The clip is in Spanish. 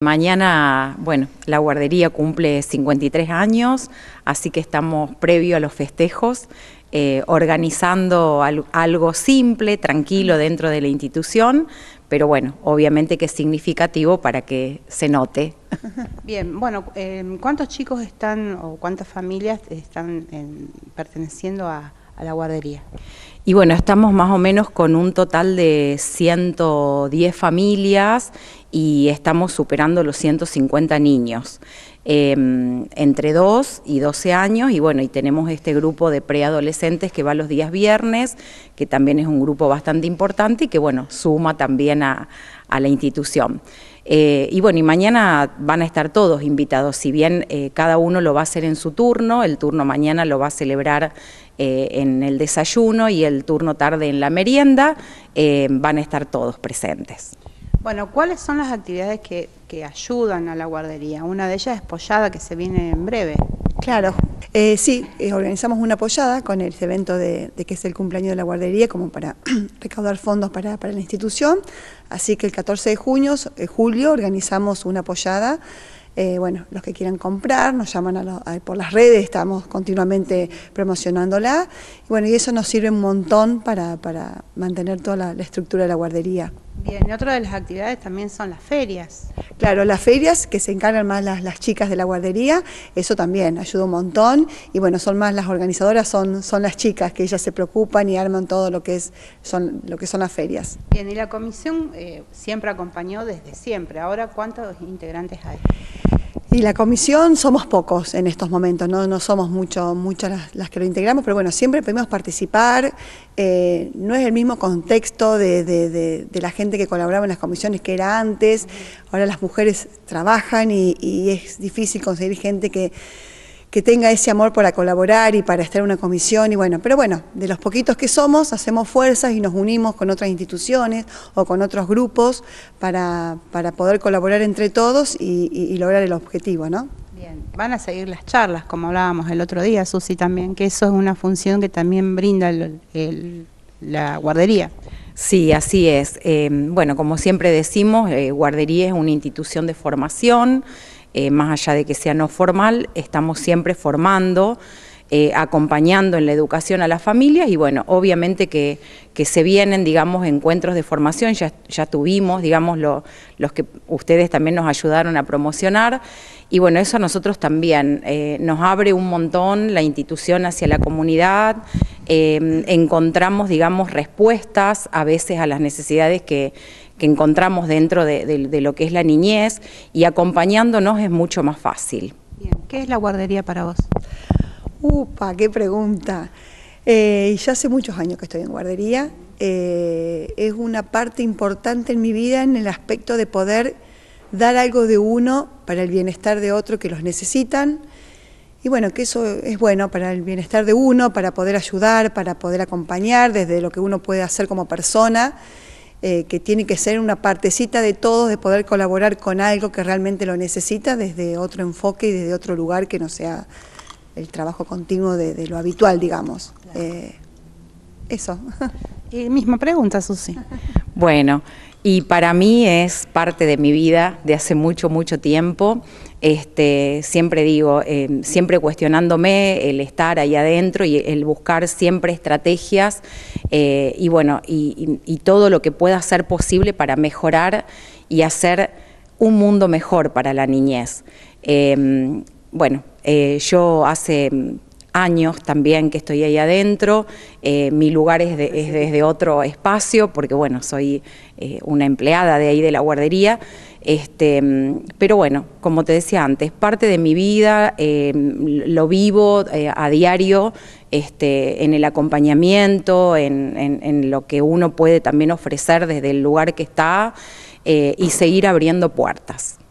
Mañana, bueno, la guardería cumple 53 años, así que estamos previo a los festejos, eh, organizando algo simple, tranquilo dentro de la institución, pero bueno, obviamente que es significativo para que se note. Bien, bueno, em, ¿cuántos chicos están o cuántas familias están em, perteneciendo a la guardería? Y bueno, estamos más o menos con un total de 110 familias y estamos superando los 150 niños. Em, entre 2 y 12 años y bueno, y tenemos este grupo de preadolescentes que va los días viernes, que también es un grupo bastante importante y que bueno, suma también a, la institución. Eh, y bueno, y mañana van a estar todos invitados, si bien eh, cada uno lo va a hacer en su turno, el turno mañana lo va a celebrar eh, en el desayuno y el turno tarde en la merienda, van a estar todos presentes. Bueno, ¿cuáles son las actividades que, ayudan a la guardería? Una de ellas es Pollada, que se viene en breve. Claro, eh, sí, eh, organizamos una pollada con el evento de, que es el cumpleaños de la guardería, como para recaudar fondos para, la institución. Así que el 14 de junio, eh, julio organizamos una pollada. bueno, los que quieran comprar nos llaman por las redes, estamos continuamente promocionándola. Y bueno, y eso nos sirve un montón para, mantener toda la estructura de la guardería. Bien, y otra de las actividades también son las ferias. Claro, las ferias que se encargan más las, las, chicas de la guardería, eso también ayuda un montón. Y bueno, son más las organizadoras, son, son las chicas que ellas se preocupan y arman todo lo que, es, son, lo que son las ferias. Bien, y la comisión eh, siempre acompañó desde siempre. Ahora, ¿cuántos integrantes hay? Y la comisión somos pocos en estos momentos, no, no somos mucho, muchas las, que lo integramos, pero bueno, siempre podemos participar, eh, no es el mismo contexto de, la gente que colaboraba en las comisiones que era antes, ahora las mujeres trabajan y es difícil conseguir gente que que tenga ese amor para colaborar y para estar en una comisión y bueno, pero bueno, de los poquitos que somos hacemos fuerzas y nos unimos con otras instituciones o con otros grupos para, poder colaborar entre todos y, lograr el objetivo, ¿no? Bien, van a seguir las charlas, como hablábamos el otro día, Susi, también, que eso es una función que también brinda la guardería. Sí, así es. Eh, bueno, como siempre decimos, eh, guardería es una institución de formación, eh, más allá de que sea no formal, estamos siempre formando. Eh, acompañando en la educación a las familias y bueno, obviamente que, se vienen, digamos, encuentros de formación, ya, ya tuvimos, digamos, los que ustedes también nos ayudaron a promocionar y bueno, eso a nosotros también eh, nos abre un montón la institución hacia la comunidad, em, encontramos, digamos, respuestas a veces a las necesidades que encontramos dentro de, lo que es la niñez y acompañándonos es mucho más fácil. ¿Qué es la guardería para vos? ¡Upa! ¡Qué pregunta! Eh, y ya hace muchos años que estoy en guardería. Eh, es una parte importante en mi vida en el aspecto de poder dar algo de uno para el bienestar de otro que los necesitan. Y bueno, que eso es bueno para el bienestar de uno, para poder ayudar, para poder acompañar desde lo que uno puede hacer como persona, eh, que tiene que ser una partecita de todos, de poder colaborar con algo que realmente lo necesita desde otro enfoque y desde otro lugar que no sea el trabajo continuo de, lo habitual, digamos. Eh, eso. misma pregunta, Susi. bueno, y para mí es parte de mi vida de hace mucho, mucho tiempo. Este, siempre digo, eh, siempre cuestionándome el estar ahí adentro y el buscar siempre estrategias eh, y bueno, y, todo lo que pueda ser posible para mejorar y hacer un mundo mejor para la niñez bueno, eh, yo hace mm, años también que estoy ahí adentro, eh, mi lugar es, desde otro espacio, porque bueno, soy eh, una empleada de ahí de la guardería, este, mm, pero bueno, como te decía antes, parte de mi vida, mm, lo vivo a diario, este, en el acompañamiento, en, lo que uno puede también ofrecer desde el lugar que está y seguir abriendo puertas.